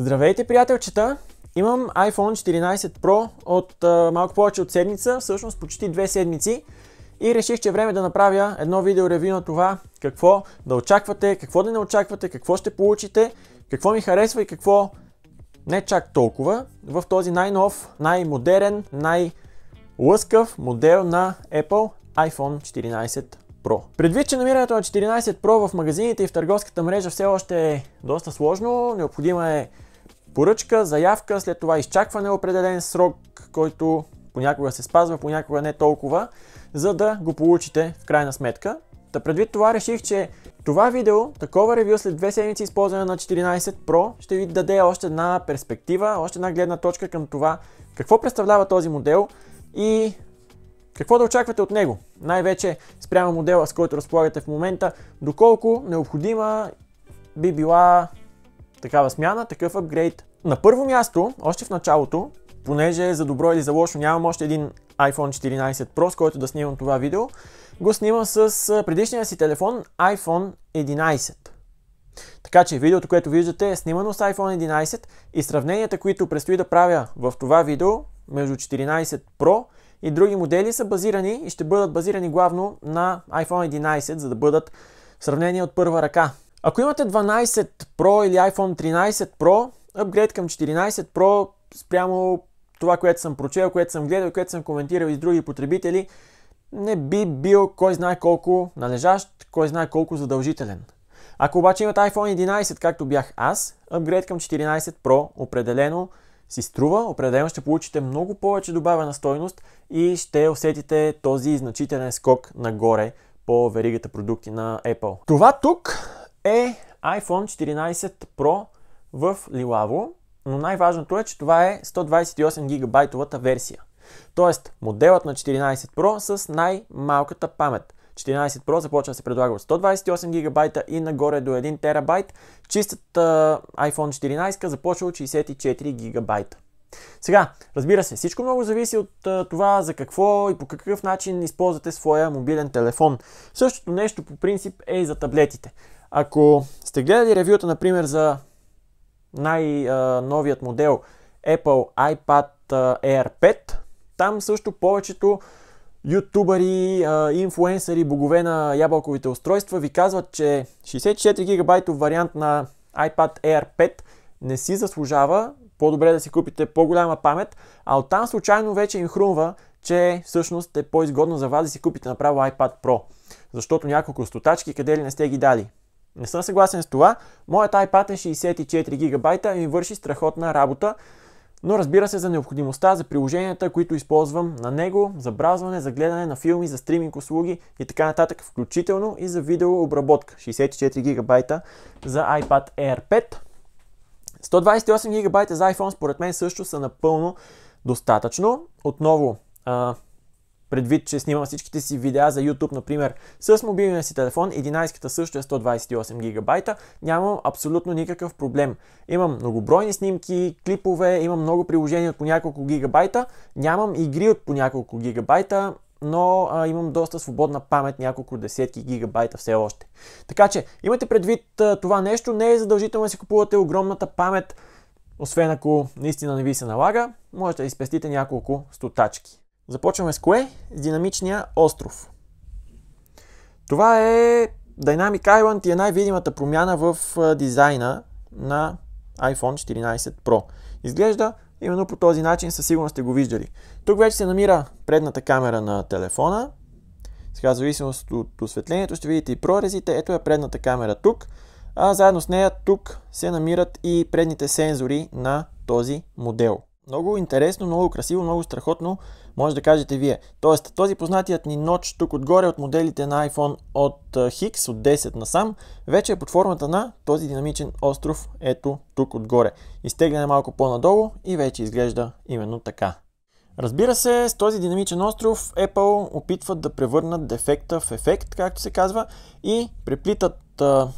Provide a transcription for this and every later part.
Здравейте, приятелчета! Имам iPhone 14 Pro от а, малко повече от седмица, всъщност почти две седмици. И реших, че е време да направя едно видео ревю на това какво да очаквате, какво да не очаквате, какво ще получите, какво ми харесва и какво не чак толкова в този най-нов, най-модерен, най-лъскав модел на Apple iPhone 14 Pro. Предвид, че намирането на 14 Pro в магазините и в търговската мрежа все още е доста сложно, необходима е поръчка, заявка, след това изчакване определен срок, който понякога се спазва, понякога не толкова, за да го получите в крайна сметка. Та предвид това реших, че това видео, такова ревю след две седмици използване на 14 Pro, ще ви даде още една перспектива, още една гледна точка към това какво представлява този модел и какво да очаквате от него. Най-вече спрямо модела, с който разполагате в момента, доколко необходима би била такава смяна, такъв апгрейд на първо място, още в началото, понеже е за добро или за лошо нямам още един iPhone 14 Pro, с който да снимам това видео, го снимам с предишния си телефон iPhone 11. Така че видеото, което виждате е снимано с iPhone 11 и сравненията, които предстои да правя в това видео между 14 Pro и други модели са базирани и ще бъдат базирани главно на iPhone 11, за да бъдат сравнения от първа ръка. Ако имате 12 Pro или iPhone 13 Pro, апгрейд към 14 Pro спрямо това, което съм прочел, което съм гледал, което съм коментирал и с други потребители, не би бил кой знае колко належащ, кой знае колко задължителен. Ако обаче имате iPhone 11, както бях аз, апгрейд към 14 Pro определено си струва, определено ще получите много повече добавена стойност и ще усетите този значителен скок нагоре по веригата продукти на Apple. Това тук е iPhone 14 Pro в лилаво, но най-важното е, че това е 128 гигабайтовата версия. Тоест, моделът на 14 Pro с най-малката памет. 14 Pro започва да се предлага от 128 гигабайта и нагоре до 1 терабайт. Чистата iPhone 14 започва от 64 гигабайта. Сега, разбира се, всичко много зависи от това за какво и по какъв начин използвате своя мобилен телефон. Същото нещо по принцип е и за таблетите. Ако сте гледали ревюта, например, за най-новият модел Apple iPad Air 5, там също повечето ютубъри, инфуенсъри, богове на ябълковите устройства ви казват, че 64 гигабайтов вариант на iPad Air 5 не си заслужава, по-добре да си купите по-голяма памет, а оттам случайно вече им хрумва, че всъщност е по-изгодно за вас да си купите направо iPad Pro, защото няколко стотачки къде ли не сте ги дали. Не съм съгласен с това. Моят iPad е 64 ГБ и ми върши страхотна работа. Но разбира се за необходимостта за приложенията, които използвам на него, за бразване, за гледане на филми, за стриминг услуги и така нататък, включително и за видеообработка. 64 ГБ за iPad Air 5. 128 ГБ за iPhone според мен също са напълно достатъчно. Отново, Предвид, че снимам всичките си видеа за YouTube, например, с мобилния си телефон, 11-ката също е 128 гигабайта, нямам абсолютно никакъв проблем. Имам многобройни снимки, клипове, имам много приложения от по няколко гигабайта, нямам игри от по няколко гигабайта, но а, имам доста свободна памет, няколко десетки гигабайта все още. Така че, имате предвид а, това нещо, не е задължително да си купувате огромната памет, освен ако наистина не ви се налага, можете да изпестите няколко стотачки. Започваме с кое? С динамичния остров. Това е Dynamic Island и е най-видимата промяна в дизайна на iPhone 14 Pro. Изглежда именно по този начин, със сигурност сте го виждали. Тук вече се намира предната камера на телефона. Сега, зависимост от осветлението, ще видите и прорезите. Ето е предната камера тук. А заедно с нея тук се намират и предните сензори на този модел. Много интересно, много красиво, много страхотно, може да кажете вие. Тоест, този познатият ни ноч тук отгоре от моделите на iPhone от HX от 10 насам, вече е под формата на този динамичен остров, ето тук отгоре. Изтегляне малко по-надолу и вече изглежда именно така. Разбира се, с този динамичен остров Apple опитват да превърнат дефекта в ефект, както се казва, и преплитат а,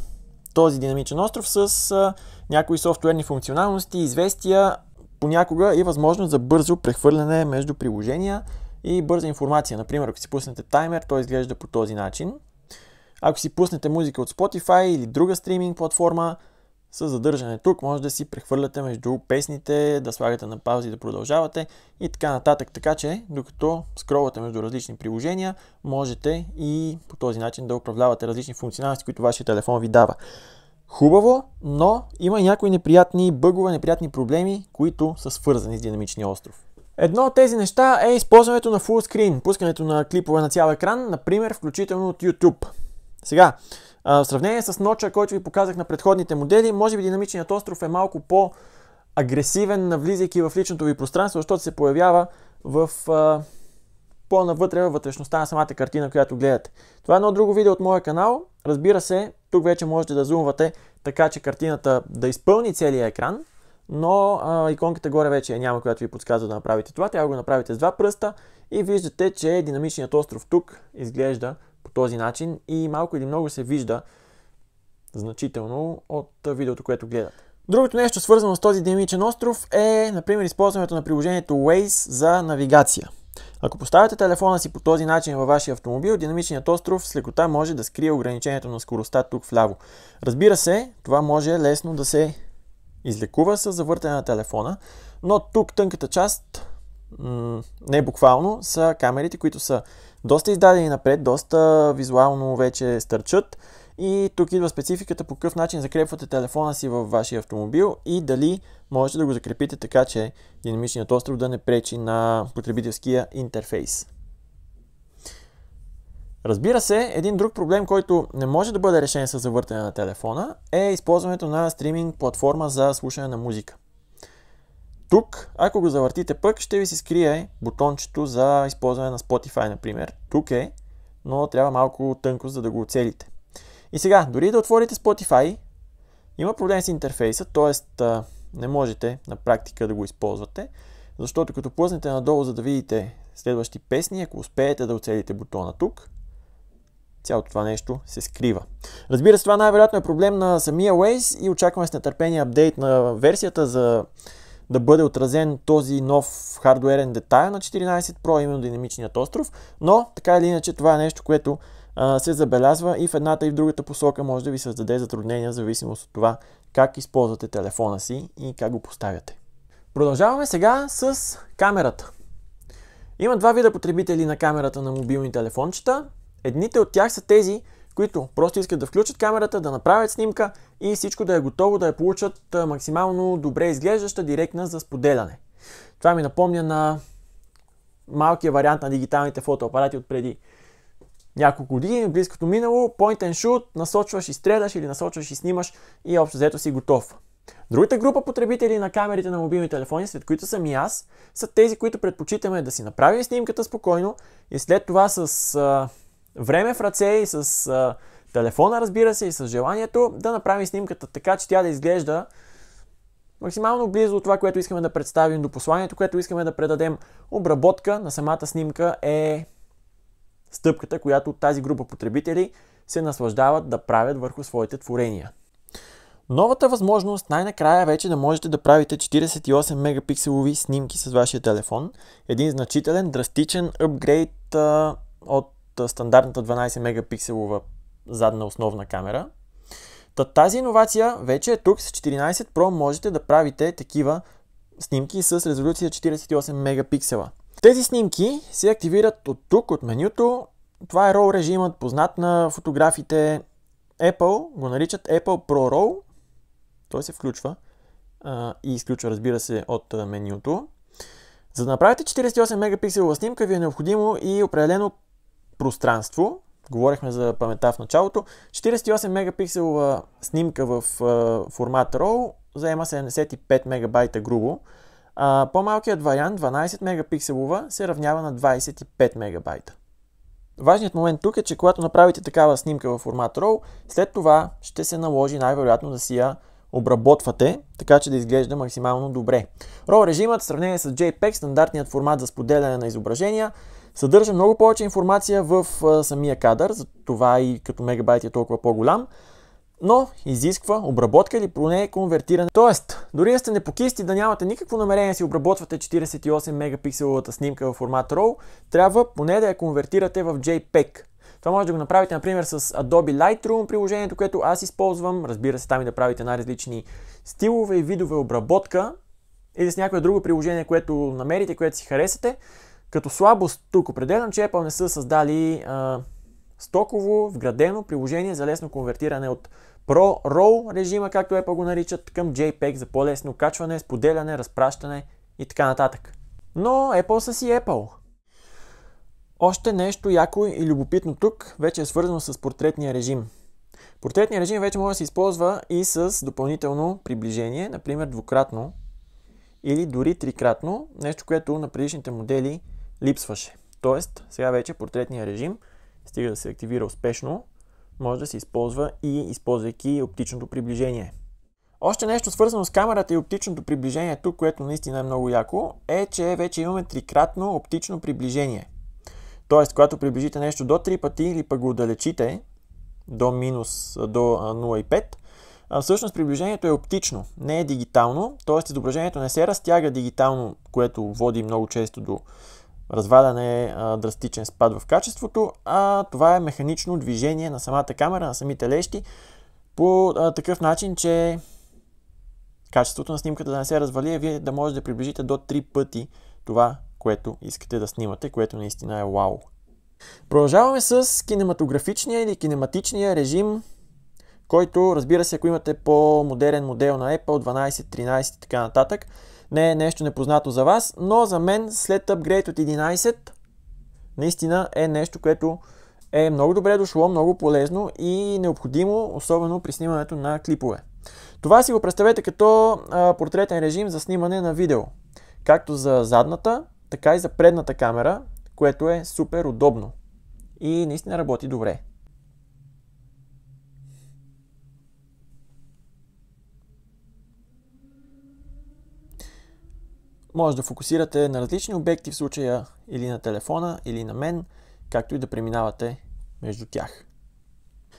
този динамичен остров с а, някои софтуерни функционалности, известия, понякога и е възможност за бързо прехвърляне между приложения и бърза информация. Например, ако си пуснете таймер, той изглежда по този начин. Ако си пуснете музика от Spotify или друга стриминг платформа, с задържане тук може да си прехвърляте между песните, да слагате на паузи, да продължавате и така нататък. Така че, докато скролвате между различни приложения, можете и по този начин да управлявате различни функционалности, които вашия телефон ви дава. Хубаво, но има и някои неприятни бъгове, неприятни проблеми, които са свързани с динамичния остров. Едно от тези неща е използването на full screen, пускането на клипове на цял екран, например, включително от YouTube. Сега, в сравнение с ноча, който ви показах на предходните модели, може би динамичният остров е малко по-агресивен, навлизайки в личното ви пространство, защото се появява в по-навътре във вътрешността на самата картина, която гледате. Това е едно друго видео от моя канал. Разбира се, тук вече можете да зумвате така, че картината да изпълни целия екран, но а, иконката горе вече няма, която ви подсказва да направите това. Трябва да го направите с два пръста и виждате, че динамичният остров тук изглежда по този начин и малко или много се вижда значително от видеото, което гледате. Другото нещо, свързано с този динамичен остров е, например, използването на приложението Waze за навигация. Ако поставяте телефона си по този начин във вашия автомобил, динамичният остров с лекота може да скрие ограничението на скоростта тук вляво. Разбира се, това може лесно да се излекува с завъртане на телефона, но тук тънката част, не буквално, са камерите, които са доста издадени напред, доста визуално вече стърчат и тук идва спецификата по какъв начин закрепвате телефона си във вашия автомобил и дали можете да го закрепите така, че динамичният остров да не пречи на потребителския интерфейс. Разбира се, един друг проблем, който не може да бъде решен с завъртане на телефона, е използването на стриминг платформа за слушане на музика. Тук, ако го завъртите пък, ще ви се скрие бутончето за използване на Spotify, например. Тук е, но трябва малко тънко, за да го оцелите. И сега, дори да отворите Spotify, има проблем с интерфейса, т.е. не можете на практика да го използвате, защото като плъзнете надолу, за да видите следващи песни, ако успеете да оцелите бутона тук, цялото това нещо се скрива. Разбира се, това най-вероятно е проблем на самия Waze и очакваме с нетърпение апдейт на версията за да бъде отразен този нов хардуерен детайл на 14 Pro, именно динамичният остров, но така или иначе това е нещо, което се забелязва и в едната и в другата посока може да ви създаде затруднения в зависимост от това как използвате телефона си и как го поставяте. Продължаваме сега с камерата. Има два вида потребители на камерата на мобилни телефончета. Едните от тях са тези, които просто искат да включат камерата, да направят снимка и всичко да е готово да я получат максимално добре изглеждаща, директна за споделяне. Това ми напомня на малкия вариант на дигиталните фотоапарати от преди няколко години, в близкото минало, point and shoot, насочваш и стреляш или насочваш и снимаш и общо взето си готов. Другата група потребители на камерите на мобилни телефони, след които съм и аз, са тези, които предпочитаме да си направим снимката спокойно и след това с а, време в ръце и с а, телефона, разбира се, и с желанието да направим снимката така, че тя да изглежда максимално близо от това, което искаме да представим до посланието, което искаме да предадем. Обработка на самата снимка е стъпката, която тази група потребители се наслаждават да правят върху своите творения. Новата възможност най-накрая вече да можете да правите 48 мегапикселови снимки с вашия телефон. Един значителен, драстичен апгрейд а, от а, стандартната 12 мегапикселова задна основна камера. Та тази иновация вече е тук с 14 Pro можете да правите такива снимки с резолюция 48 мегапиксела. Тези снимки се активират от тук, от менюто. Това е RAW режимът, познат на фотографите Apple, го наричат Apple Pro RAW. Той се включва а, и изключва, разбира се, от менюто. За да направите 48 мегапикселова снимка, ви е необходимо и определено пространство. Говорихме за памета в началото. 48 мегапикселова снимка в а, формат RAW заема 75 мегабайта грубо. А, по-малкият вариант, 12 мегапикселова, се равнява на 25 мегабайта. Важният момент тук е, че когато направите такава снимка в формат RAW, след това ще се наложи най-вероятно да си я обработвате, така че да изглежда максимално добре. RAW режимът, в сравнение с JPEG, стандартният формат за споделяне на изображения, съдържа много повече информация в а, самия кадър, за това и като мегабайт е толкова по-голям но изисква обработка или поне конвертиране. Тоест, дори да сте непокисти да нямате никакво намерение да си обработвате 48 мегапикселовата снимка в формат RAW, трябва поне да я конвертирате в JPEG. Това може да го направите, например, с Adobe Lightroom приложението, което аз използвам. Разбира се, там и да правите най-различни стилове и видове обработка или с някое друго приложение, което намерите, което си харесате. Като слабост тук определям, че Apple не са създали а, стоково, вградено приложение за лесно конвертиране от Pro Roll режима, както Apple го наричат, към JPEG за по-лесно качване, споделяне, разпращане и така нататък. Но Apple са си Apple. Още нещо яко и любопитно тук вече е свързано с портретния режим. Портретния режим вече може да се използва и с допълнително приближение, например двукратно или дори трикратно, нещо, което на предишните модели липсваше. Тоест, сега вече портретния режим, стига да се активира успешно, може да се използва и използвайки оптичното приближение. Още нещо свързано с камерата и оптичното приближение тук, което наистина е много яко, е, че вече имаме трикратно оптично приближение. Тоест, когато приближите нещо до 3 пъти или пък го отдалечите до минус до 0,5, всъщност приближението е оптично, не е дигитално, т.е. изображението не се разтяга дигитално, което води много често до разваляне, е драстичен спад в качеството, а това е механично движение на самата камера, на самите лещи, по такъв начин, че качеството на снимката да не се развали, а вие да можете да приближите до 3 пъти това, което искате да снимате, което наистина е вау. Продължаваме с кинематографичния или кинематичния режим който, разбира се, ако имате по-модерен модел на Apple, 12, 13 и така нататък, не е нещо непознато за вас, но за мен след апгрейд от 11 наистина е нещо, което е много добре дошло, много полезно и необходимо, особено при снимането на клипове. Това си го представете като а, портретен режим за снимане на видео. Както за задната, така и за предната камера, което е супер удобно. И наистина работи добре. Може да фокусирате на различни обекти в случая или на телефона, или на мен, както и да преминавате между тях.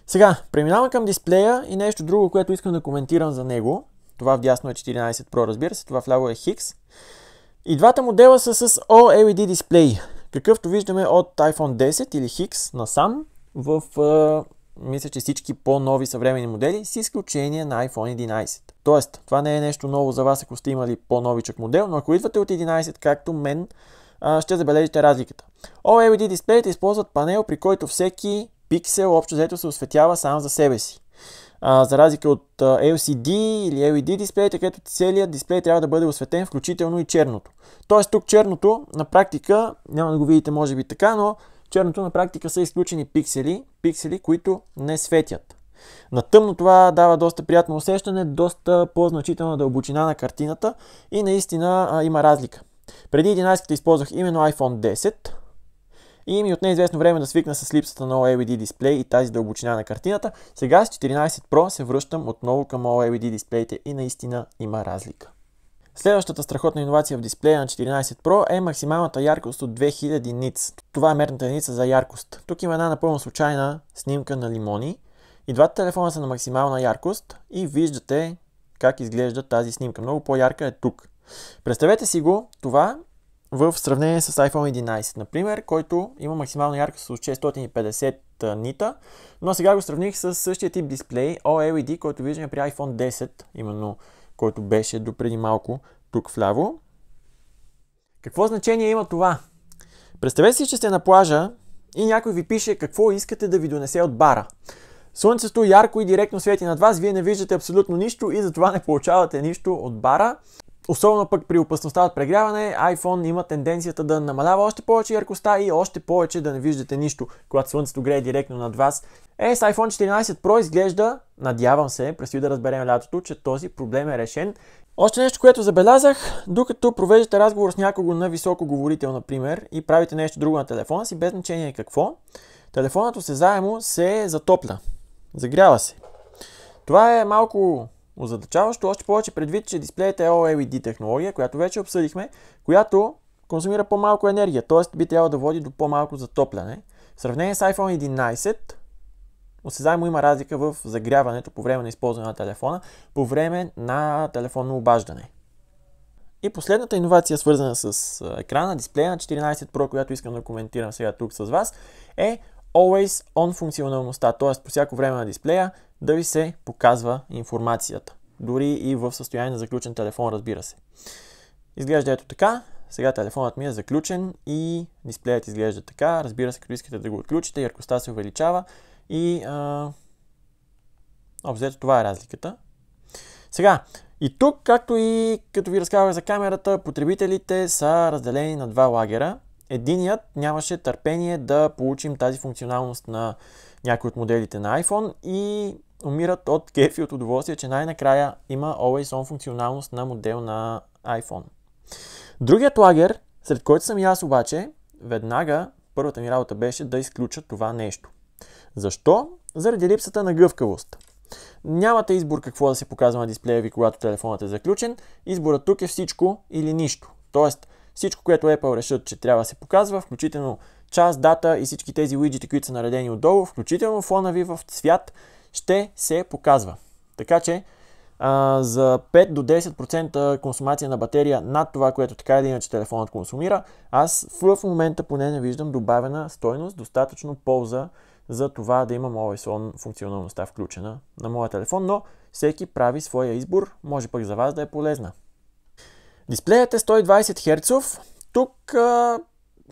Сега, преминавам към дисплея и нещо друго, което искам да коментирам за него. Това вдясно е 14 Pro, разбира се, това ляво е Higgs. И двата модела са с OLED дисплей, какъвто виждаме от iPhone 10 или Higgs насам в мисля, че всички по-нови съвременни модели, с изключение на iPhone 11. Тоест, това не е нещо ново за вас, ако сте имали по-новичък модел, но ако идвате от 11, както мен, ще забележите разликата. OLED дисплеите използват панел, при който всеки пиксел общо взето се осветява сам за себе си. за разлика от LCD или LED дисплеите, където целият дисплей трябва да бъде осветен, включително и черното. Тоест тук черното на практика, няма да го видите може би така, но черното на практика са изключени пиксели, пиксели, които не светят. На тъмно това дава доста приятно усещане, доста по-значителна дълбочина на картината и наистина а, има разлика. Преди 11-ката използвах именно iPhone 10 и ми е от неизвестно време да свикна с липсата на OLED дисплей и тази дълбочина на картината. Сега с 14 Pro се връщам отново към OLED дисплеите и наистина има разлика. Следващата страхотна иновация в дисплея на 14 Pro е максималната яркост от 2000 ниц. Това е мерната единица за яркост. Тук има една напълно случайна снимка на лимони. И двата телефона са на максимална яркост и виждате как изглежда тази снимка. Много по-ярка е тук. Представете си го това в сравнение с iPhone 11, например, който има максимална яркост от 650 нита, но сега го сравних с същия тип дисплей OLED, който виждаме при iPhone 10, именно който беше до преди малко тук вляво. Какво значение има това? Представете си, че сте на плажа и някой ви пише какво искате да ви донесе от бара. Слънцето ярко и директно свети над вас, вие не виждате абсолютно нищо и затова не получавате нищо от бара. Особено пък при опасността от прегряване, iPhone има тенденцията да намалява още повече яркостта и още повече да не виждате нищо, когато слънцето грее директно над вас. Е, с iPhone 14 Pro изглежда, надявам се, преси да разберем лятото, че този проблем е решен. Още нещо, което забелязах, докато провеждате разговор с някого на високо говорител, например, и правите нещо друго на телефона си, без значение какво, телефонът осезаемо се затопля. Загрява се. Това е малко Озадачаващо още повече предвид, че дисплеят е OLED технология, която вече обсъдихме, която консумира по-малко енергия, т.е. би трябвало да води до по-малко затопляне. В сравнение с iPhone 11, осезаемо има разлика в загряването по време на използване на телефона, по време на телефонно обаждане. И последната иновация, свързана с екрана, дисплея на 14 Pro, която искам да коментирам сега тук с вас, е Always On функционалността, т.е. по всяко време на дисплея да ви се показва информацията. Дори и в състояние на заключен телефон, разбира се. Изглежда ето така. Сега телефонът ми е заключен и дисплеят изглежда така. Разбира се, като искате да го отключите, яркостта се увеличава и а, обзето това е разликата. Сега, и тук, както и като ви разказвах за камерата, потребителите са разделени на два лагера. Единият нямаше търпение да получим тази функционалност на някои от моделите на iPhone и умират от кеф и от удоволствие, че най-накрая има Always On функционалност на модел на iPhone. Другият лагер, сред който съм и аз обаче, веднага първата ми работа беше да изключа това нещо. Защо? Заради липсата на гъвкавост. Нямате избор какво да се показва на дисплея ви, когато телефонът е заключен. Изборът тук е всичко или нищо. Тоест, всичко, което Apple решат, че трябва да се показва, включително час, дата и всички тези уиджети, които са наредени отдолу, включително фона ви в цвят ще се показва. Така че а, за 5 до 10% консумация на батерия над това, което така или иначе телефонът консумира, аз в момента поне не виждам добавена стойност, достатъчно полза за това да имам Always On функционалността включена на моя телефон, но всеки прави своя избор, може пък за вас да е полезна. Дисплеят е 120 Hz. Тук а,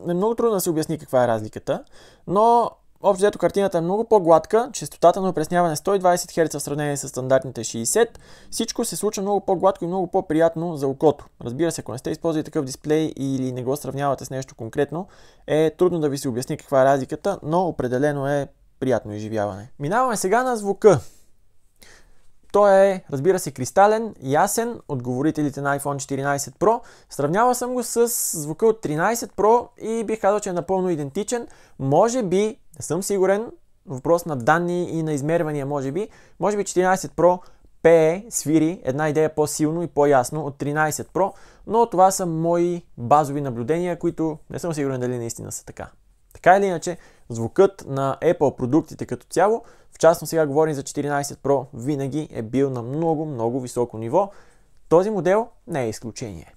е много трудно да се обясни каква е разликата, но Общо взето картината е много по-гладка, частотата на опресняване 120 е Hz в сравнение с стандартните 60. Всичко се случва много по-гладко и много по-приятно за окото. Разбира се, ако не сте използвали такъв дисплей или не го сравнявате с нещо конкретно, е трудно да ви се обясни каква е разликата, но определено е приятно изживяване. Минаваме сега на звука. Той е, разбира се, кристален, ясен от говорителите на iPhone 14 Pro. Сравнява съм го с звука от 13 Pro и бих казал, че е напълно идентичен. Може би не съм сигурен. Въпрос на данни и на измервания, може би. Може би 14 Pro пее, e свири една идея по-силно и по-ясно от 13 Pro, но това са мои базови наблюдения, които не съм сигурен дали наистина са така. Така или иначе, звукът на Apple продуктите като цяло, в частно сега говорим за 14 Pro, винаги е бил на много, много високо ниво. Този модел не е изключение.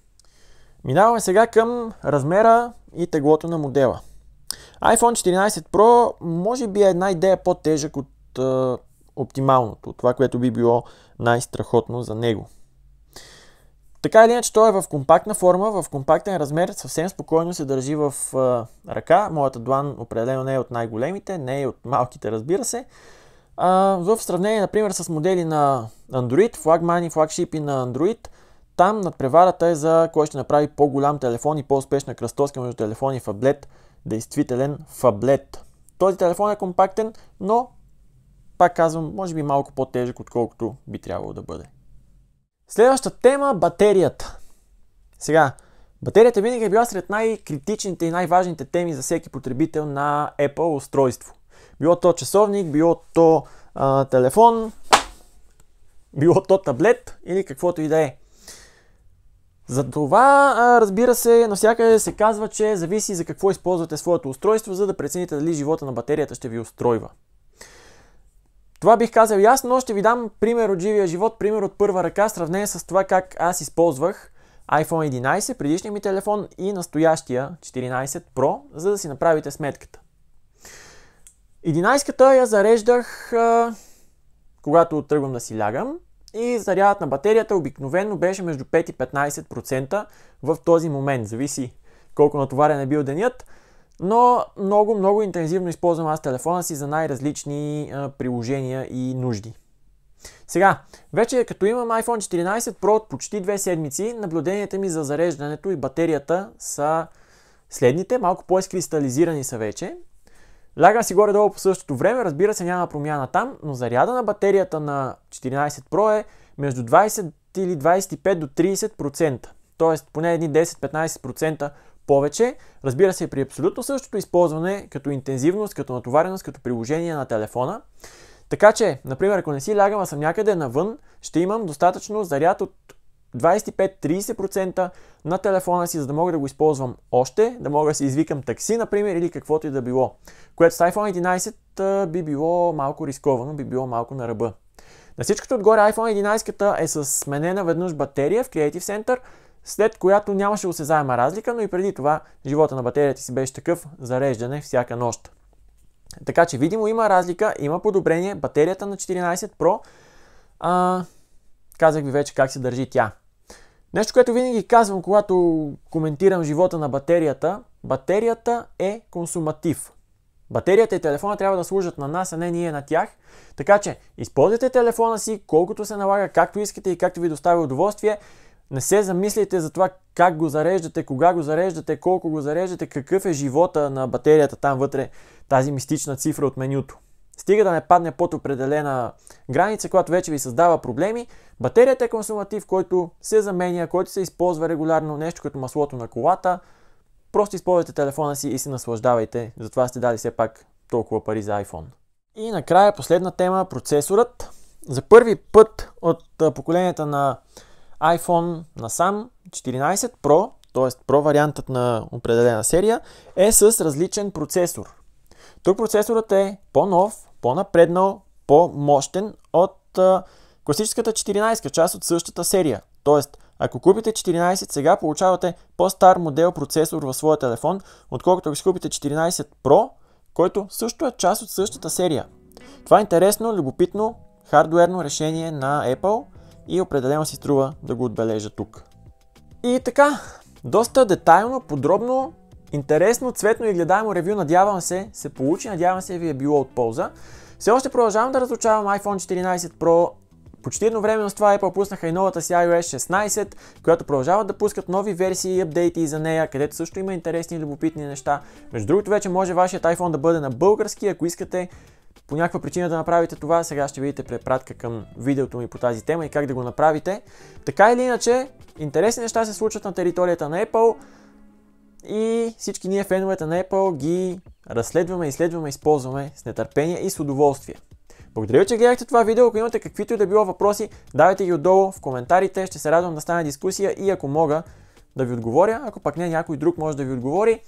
Минаваме сега към размера и теглото на модела iPhone 14 Pro може би е една идея по-тежък от а, оптималното, това, което би било най-страхотно за него. Така или иначе, той е в компактна форма, в компактен размер, съвсем спокойно се държи в а, ръка. Моята длан определено не е от най-големите, не е от малките, разбира се. А, в сравнение, например, с модели на Android, флагмани, флагшипи на Android, там надпреварата е за кой ще направи по-голям телефон и по-успешна кръстоска между телефон и фаблет – действителен фаблет. Този телефон е компактен, но пак казвам, може би малко по-тежък, отколкото би трябвало да бъде. Следваща тема батерията. Сега, батерията винаги е била сред най-критичните и най-важните теми за всеки потребител на Apple устройство. Било то часовник, било то а, телефон, било то таблет или каквото и да е. Затова, разбира се, навсякъде се казва, че зависи за какво използвате своето устройство, за да прецените дали живота на батерията ще ви устройва. Това бих казал ясно, но ще ви дам пример от живия живот, пример от първа ръка, сравнение с това как аз използвах iPhone 11, предишния ми телефон и настоящия 14 Pro, за да си направите сметката. 11-ката я зареждах, когато тръгвам да си лягам и зарядът на батерията обикновено беше между 5 и 15% в този момент. Зависи колко натоварен е бил денят. Но много, много интензивно използвам аз телефона си за най-различни приложения и нужди. Сега, вече като имам iPhone 14 Pro от почти две седмици, наблюденията ми за зареждането и батерията са следните, малко по-изкристализирани са вече. Лягам си горе-долу по същото време, разбира се няма промяна там, но заряда на батерията на 14 Pro е между 20 или 25 до 30%. Т.е. поне едни 10-15% повече. Разбира се при абсолютно същото използване, като интензивност, като натовареност, като приложение на телефона. Така че, например, ако не си лягам, а съм някъде навън, ще имам достатъчно заряд от 25-30% на телефона си, за да мога да го използвам още, да мога да си извикам такси, например, или каквото и да било. Което с iPhone 11 би било малко рисковано, би било малко на ръба. На всичкото отгоре iPhone 11 е с сменена веднъж батерия в Creative Center, след която нямаше осезаема разлика, но и преди това живота на батерията си беше такъв зареждане всяка нощ. Така че видимо има разлика, има подобрение. Батерията на 14 Pro, а, казах ви вече как се държи тя. Нещо, което винаги казвам, когато коментирам живота на батерията, батерията е консуматив. Батерията и телефона трябва да служат на нас, а не ние на тях. Така че, използвайте телефона си колкото се налага, както искате и както ви доставя удоволствие. Не се замисляйте за това как го зареждате, кога го зареждате, колко го зареждате, какъв е живота на батерията там вътре, тази мистична цифра от менюто стига да не падне под определена граница, която вече ви създава проблеми. Батерията е консуматив, който се заменя, който се използва регулярно, нещо като маслото на колата. Просто използвайте телефона си и се наслаждавайте. Затова сте дали все пак толкова пари за iPhone. И накрая последна тема процесорът. За първи път от поколенията на iPhone на сам 14 Pro, т.е. Pro вариантът на определена серия, е с различен процесор. Тук процесорът е по-нов, по-напреднал, по-мощен от а, класическата 14 част от същата серия. Тоест, ако купите 14, сега получавате по-стар модел процесор в своя телефон, отколкото ако си купите 14 Pro, който също е част от същата серия. Това е интересно, любопитно, хардуерно решение на Apple и определено си струва да го отбележа тук. И така, доста детайлно, подробно Интересно, цветно и гледаемо ревю, надявам се, се получи, надявам се ви е било от полза. Все още продължавам да разучавам iPhone 14 Pro почти едновременно с това Apple пуснаха и новата си iOS 16, която продължават да пускат нови версии и апдейти за нея, където също има интересни и любопитни неща. Между другото вече може вашият iPhone да бъде на български, ако искате по някаква причина да направите това, сега ще видите препратка към видеото ми по тази тема и как да го направите. Така или иначе, интересни неща се случват на територията на Apple всички ние феновете на Apple ги разследваме, изследваме, използваме с нетърпение и с удоволствие. Благодаря ви, че гледахте това видео. Ако имате каквито и да било въпроси, давайте ги отдолу в коментарите. Ще се радвам да стане дискусия и ако мога да ви отговоря, ако пък не някой друг може да ви отговори.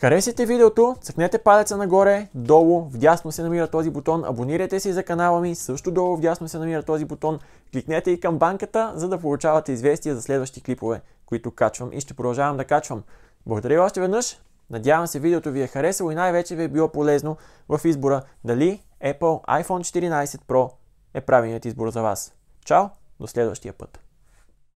Харесайте видеото, цъкнете палеца нагоре, долу вдясно се намира този бутон, абонирайте се за канала ми, също долу вдясно се намира този бутон, кликнете и камбанката, за да получавате известия за следващи клипове, които качвам и ще продължавам да качвам. Благодаря още веднъж. Надявам се видеото ви е харесало и най-вече ви е било полезно в избора дали Apple iPhone 14 Pro е правилният избор за вас. Чао, до следващия път!